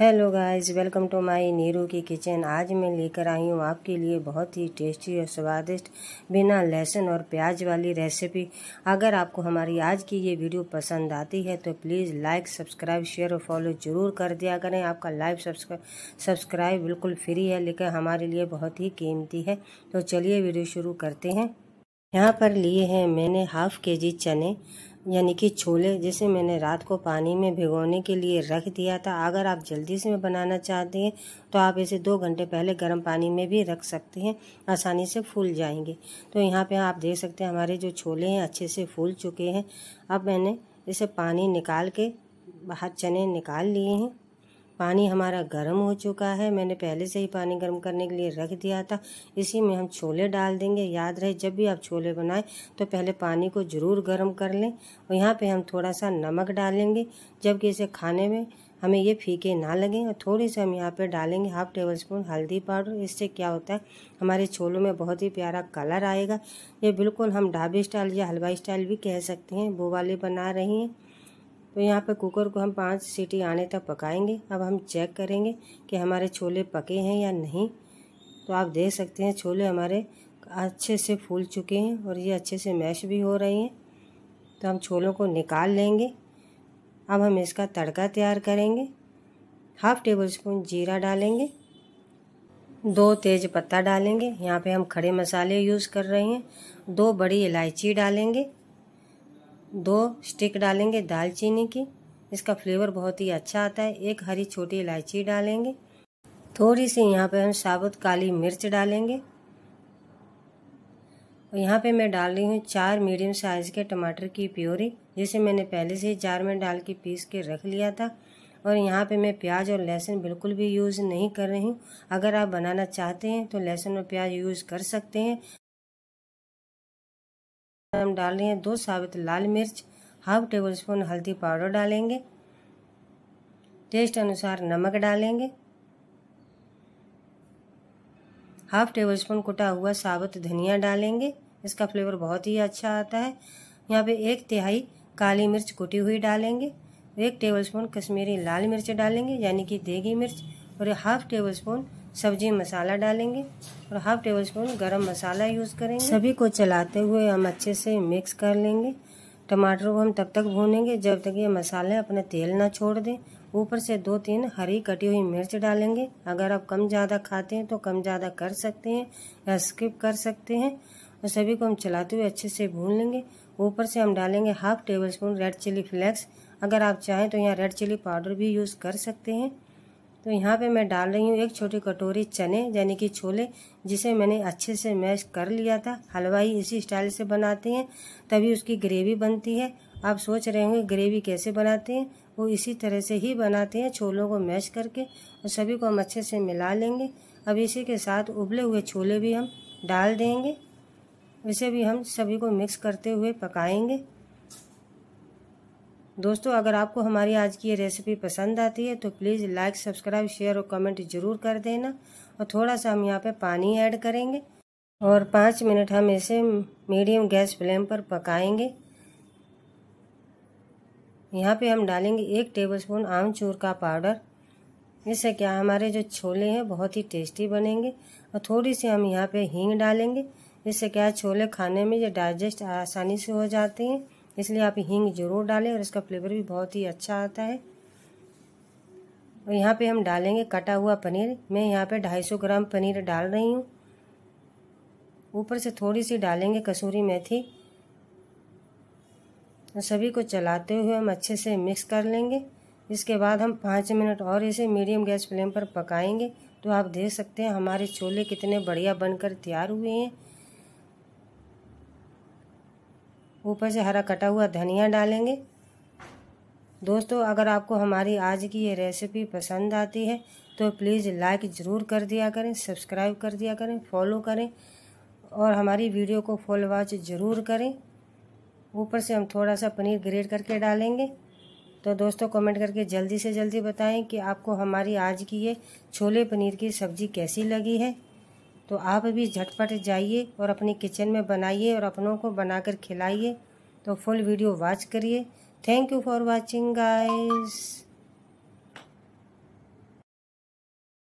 hello guys welcome to my Neeru की kitchen आज मैं लेकर आई हूँ आपके लिए बहुत ही टेस्टी और स्वादिष्ट बिना लहसुन और प्याज वाली रेसिपी अगर आपको हमारी आज की ये वीडियो पसंद आती है तो प्लीज़ लाइक सब्सक्राइब शेयर और फॉलो ज़रूर कर दिया करें आपका लाइव सब्सक्राइब बिल्कुल फ्री है लेकिन हमारे लिए बहुत ही कीमती है तो चलिए वीडियो शुरू करते हैं यहाँ पर लिए हैं मैंने हाफ़ के जी चने यानी कि छोले जिसे मैंने रात को पानी में भिगोने के लिए रख दिया था अगर आप जल्दी से बनाना चाहते हैं तो आप इसे दो घंटे पहले गर्म पानी में भी रख सकते हैं आसानी से फूल जाएंगे तो यहाँ पे आप देख सकते हैं हमारे जो छोले हैं अच्छे से फूल चुके हैं अब मैंने इसे पानी निकाल के बाहर चने निकाल लिए हैं पानी हमारा गर्म हो चुका है मैंने पहले से ही पानी गर्म करने के लिए रख दिया था इसी में हम छोले डाल देंगे याद रहे जब भी आप छोले बनाएं तो पहले पानी को ज़रूर गर्म कर लें और यहाँ पे हम थोड़ा सा नमक डालेंगे जबकि इसे खाने में हमें ये फीके ना लगें और थोड़ी सी हम यहाँ पे डालेंगे हाफ टेबल स्पून हल्दी पाउडर इससे क्या होता है हमारे छोलों में बहुत ही प्यारा कलर आएगा ये बिल्कुल हम ढाबे स्टाइल या हलवाई स्टाइल भी कह सकते हैं वो वाले बना रही हैं तो यहाँ पर कुकर को हम पाँच सीटी आने तक पकाएंगे अब हम चेक करेंगे कि हमारे छोले पके हैं या नहीं तो आप देख सकते हैं छोले हमारे अच्छे से फूल चुके हैं और ये अच्छे से मैश भी हो रही हैं तो हम छोलों को निकाल लेंगे अब हम इसका तड़का तैयार करेंगे हाफ़ टेबल स्पून जीरा डालेंगे दो तेज पत्ता डालेंगे यहाँ पे हम खड़े मसाले यूज़ कर रहे हैं दो बड़ी इलायची डालेंगे दो स्टिक डालेंगे दालचीनी की इसका फ्लेवर बहुत ही अच्छा आता है एक हरी छोटी इलायची डालेंगे थोड़ी सी यहाँ पे हम साबुत काली मिर्च डालेंगे और यहाँ पे मैं डाल रही हूँ चार मीडियम साइज़ के टमाटर की प्योरी जिसे मैंने पहले से ही जार में डाल के पीस के रख लिया था और यहाँ पे मैं प्याज और लहसुन बिल्कुल भी यूज़ नहीं कर रही हूँ अगर आप बनाना चाहते हैं तो लहसुन और प्याज यूज़ कर सकते हैं हम डाल रहे हैं दो साबित लाल मिर्च हाफ टेबल स्पून हल्दी पाउडर डालेंगे टेस्ट अनुसार नमक डालेंगे हाफ टेबल स्पून कुटा हुआ साबुत धनिया डालेंगे इसका फ्लेवर बहुत ही अच्छा आता है यहाँ पे एक तिहाई काली मिर्च कुटी हुई डालेंगे एक टेबल स्पून कश्मीरी लाल मिर्च डालेंगे यानी कि देगी मिर्च और हाफ टेबल स्पून सब्जी मसाला डालेंगे और हाफ टेबल स्पून गर्म मसाला यूज़ करेंगे सभी को चलाते हुए हम अच्छे से मिक्स कर लेंगे टमाटर को हम तब तक भूनेंगे जब तक ये मसाले अपना तेल ना छोड़ दें ऊपर से दो तीन हरी कटी हुई मिर्च डालेंगे अगर आप कम ज़्यादा खाते हैं तो कम ज़्यादा कर सकते हैं या स्किप कर सकते हैं और सभी को हम चलाते हुए अच्छे से भून लेंगे ऊपर से हम डालेंगे half tablespoon red chili flakes अगर आप चाहें तो यहाँ रेड चिली पाउडर भी यूज़ कर सकते हैं तो यहाँ पे मैं डाल रही हूँ एक छोटी कटोरी चने यानी कि छोले जिसे मैंने अच्छे से मैश कर लिया था हलवाई इसी स्टाइल से बनाते हैं तभी उसकी ग्रेवी बनती है आप सोच रहे होंगे ग्रेवी कैसे बनाते हैं वो इसी तरह से ही बनाते हैं छोलों को मैश करके और सभी को हम अच्छे से मिला लेंगे अब इसी के साथ उबले हुए छोले भी हम डाल देंगे इसे भी हम सभी को मिक्स करते हुए पकाएंगे दोस्तों अगर आपको हमारी आज की ये रेसिपी पसंद आती है तो प्लीज़ लाइक सब्सक्राइब शेयर और कमेंट ज़रूर कर देना और थोड़ा सा हम यहाँ पे पानी ऐड करेंगे और पाँच मिनट हम इसे मीडियम गैस फ्लेम पर पकाएंगे यहाँ पे हम डालेंगे एक टेबलस्पून आमचूर का पाउडर इससे क्या हमारे जो छोले हैं बहुत ही टेस्टी बनेंगे और थोड़ी सी हम यहाँ पर हींग डालेंगे इससे क्या छोले खाने में ये डाइजेस्ट आसानी से हो जाते हैं इसलिए आप हींग ज़रूर डालें और इसका फ्लेवर भी बहुत ही अच्छा आता है और यहाँ पे हम डालेंगे कटा हुआ पनीर मैं यहाँ पे 250 ग्राम पनीर डाल रही हूँ ऊपर से थोड़ी सी डालेंगे कसूरी मेथी और सभी को चलाते हुए हम अच्छे से मिक्स कर लेंगे इसके बाद हम पाँच मिनट और इसे मीडियम गैस फ्लेम पर पकाएंगे तो आप देख सकते हैं हमारे छोले कितने बढ़िया बनकर तैयार हुए हैं ऊपर से हरा कटा हुआ धनिया डालेंगे दोस्तों अगर आपको हमारी आज की ये रेसिपी पसंद आती है तो प्लीज़ लाइक ज़रूर कर दिया करें सब्सक्राइब कर दिया करें फॉलो करें और हमारी वीडियो को फुल वॉच ज़रूर करें ऊपर से हम थोड़ा सा पनीर ग्रेट करके डालेंगे तो दोस्तों कमेंट करके जल्दी से जल्दी बताएं कि आपको हमारी आज की ये छोले पनीर की सब्ज़ी कैसी लगी है तो आप भी झटपट जाइए और अपने किचन में बनाइए और अपनों को बनाकर खिलाइए तो फुल वीडियो वॉच करिए thank you for watching guys